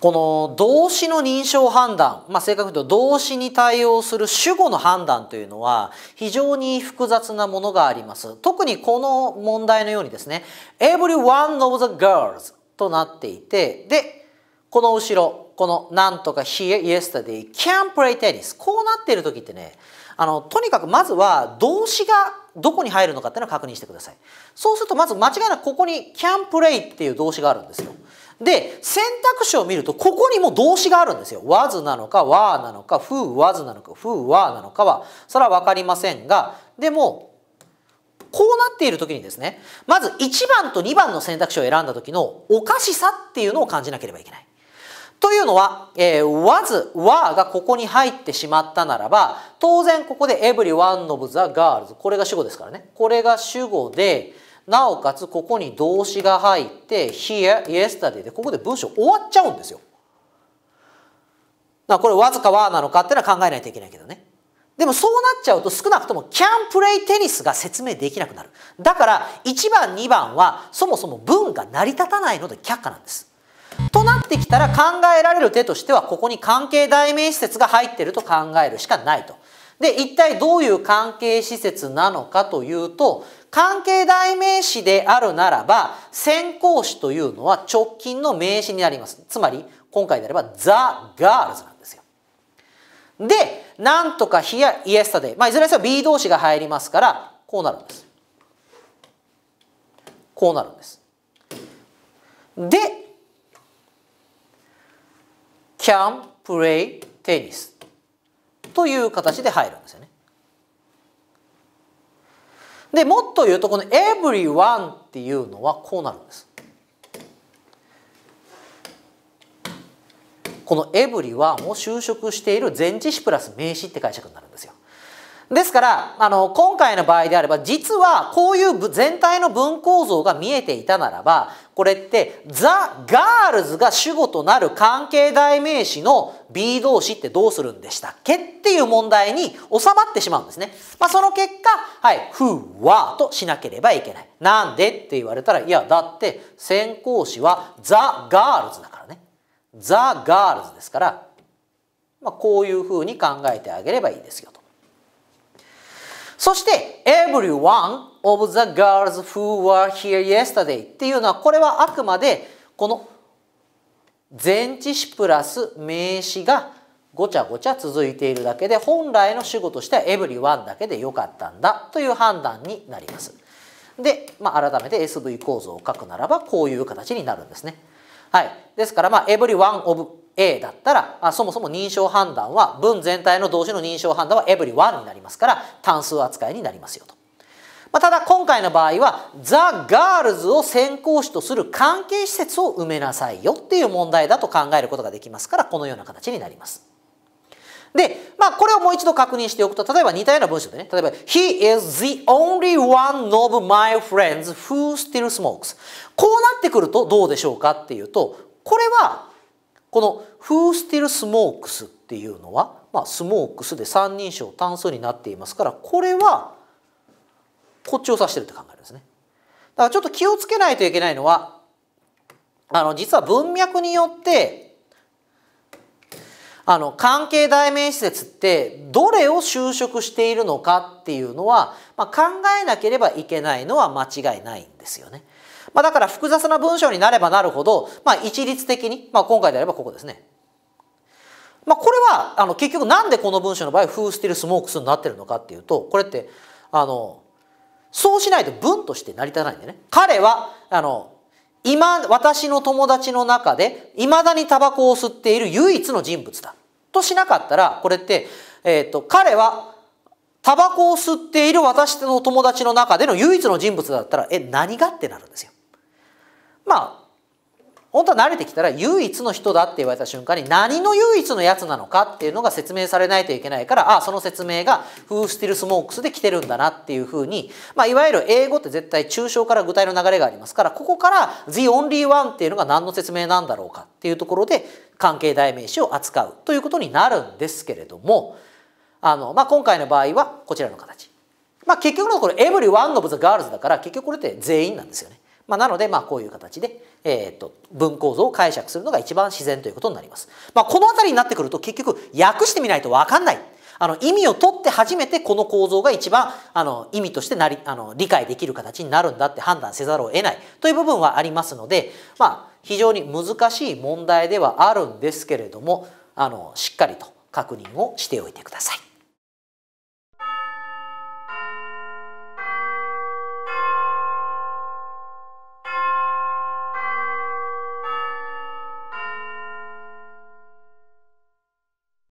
この動詞の認証判断、まあ、正確に言うと動詞に対応する主語の判断というのは非常に複雑なものがあります。特にこの問題のようにですね、every one of the girls となっていて、で、この後ろ、このなんとか here yesterday can play tennis こうなっている時ってね、あの、とにかくまずは動詞がどこに入るのかっていうのを確認してください。そうするとまず間違いなくここに can play っていう動詞があるんですよ。で、選択肢を見ると、ここにも動詞があるんですよ。わずなのか、わなのか、ふうわずなのか、ふうわなのかは、それはわかりませんが、でも、こうなっている時にですね、まず1番と2番の選択肢を選んだ時のおかしさっていうのを感じなければいけない。というのは、えー、わず、わがここに入ってしまったならば、当然ここで every one of the girls、これが主語ですからね。これが主語で、なおかつここに動詞が入って here yesterday でここで文章終わっちゃうんですよ。だからこれわずかはなのかっていうのは考えないといけないけどね。でもそうなっちゃうと少なくとも can play テニスが説明できなくなる。だから1番2番はそもそも文が成り立たないので却下なんです。となってきたら考えられる手としてはここに関係代名詞説が入ってると考えるしかないと。で、一体どういう関係施設なのかというと、関係代名詞であるならば、先行詞というのは直近の名詞になります。つまり、今回であれば、ザ・ガールズなんですよ。で、なんとかヒやイエスタデイ。まあ、いずれにせよ B 動詞が入りますから、こうなるんです。こうなるんです。で、can play tennis。という形で入るんですよね。でもっと言うとこの「everyone」っていうのはこうなるんです。この「everyone」を修飾している前置詞プラス名詞って解釈になるんですよ。ですからあの今回の場合であれば実はこういう全体の文構造が見えていたならばこれってザ・ガールズが主語となる関係代名詞の B 動詞ってどうするんでしたっけっていう問題に収まってしまうんですね。まあ、その結果、はい、ふわとしなければいけない。なんでって言われたら、いや、だって先行詞はザ・ガールズだからね。ザ・ガールズですから、まあ、こういうふうに考えてあげればいいですよと。そして everyone of the girls who were here yesterday っていうのはこれはあくまでこの前置詞プラス名詞がごちゃごちゃ続いているだけで本来の主語としては everyone だけでよかったんだという判断になります。で、まあ、改めて SV 構造を書くならばこういう形になるんですね。はい。ですから、まあ、everyone of A だったらあそもそも認証判断は文全体の動詞の認証判断は everyone になりますから単数扱いになりますよと。まあ、ただ今回の場合は The Girls を先行詞とする関係施設を埋めなさいよっていう問題だと考えることができますからこのような形になります。で、まあ、これをもう一度確認しておくと、例えば似たような文章でね、例えば、He is the only one of my friends who still smokes. こうなってくるとどうでしょうかっていうと、これはこの「フースティルスモークス」っていうのは、まあ、スモークスで三人称単数になっていますからこれはこっちを指してるって考えるんですね。だからちょっと気をつけないといけないのはあの実は文脈によってあの関係代名詞説ってどれを就職しているのかっていうのは、まあ、考えなければいけないのは間違いないんですよね。まあ、だから複雑な文章になればなるほど、まあ、一律的に、まあ、今回であればここですね。まあ、これはあの結局なんでこの文章の場合「フーステルスモークスになってるのかっていうとこれってあのそうしないと文として成り立たないんでね。彼はあの今私の友達の中でいまだにタバコを吸っている唯一の人物だとしなかったらこれって、えーと、と彼はタバコを吸っている私の友達の中での唯一の人物だったらえ何がってなるんですよ。まあ本当は慣れてきたら唯一の人だって言われた瞬間に何の唯一のやつなのかっていうのが説明されないといけないからああその説明がフースティルスモークスで来てるんだなっていうふうに、まあ、いわゆる英語って絶対抽象から具体の流れがありますからここから「the only one」っていうのが何の説明なんだろうかっていうところで関係代名詞を扱うということになるんですけれどもあの、まあ、今回の場合はこちらの形。まあ、結局のところ「every one of the girls」だから結局これって全員なんですよね。まあ、なので、まあ、こういう形で、えーと、文構造を解釈するのが一番自然ということになります。まあ、この辺りになってくると結局訳してみないと分かんない。あの意味を取って初めてこの構造が一番あの意味としてなりあの理解できる形になるんだって判断せざるを得ないという部分はありますので、まあ、非常に難しい問題ではあるんですけれどもあのしっかりと確認をしておいてください。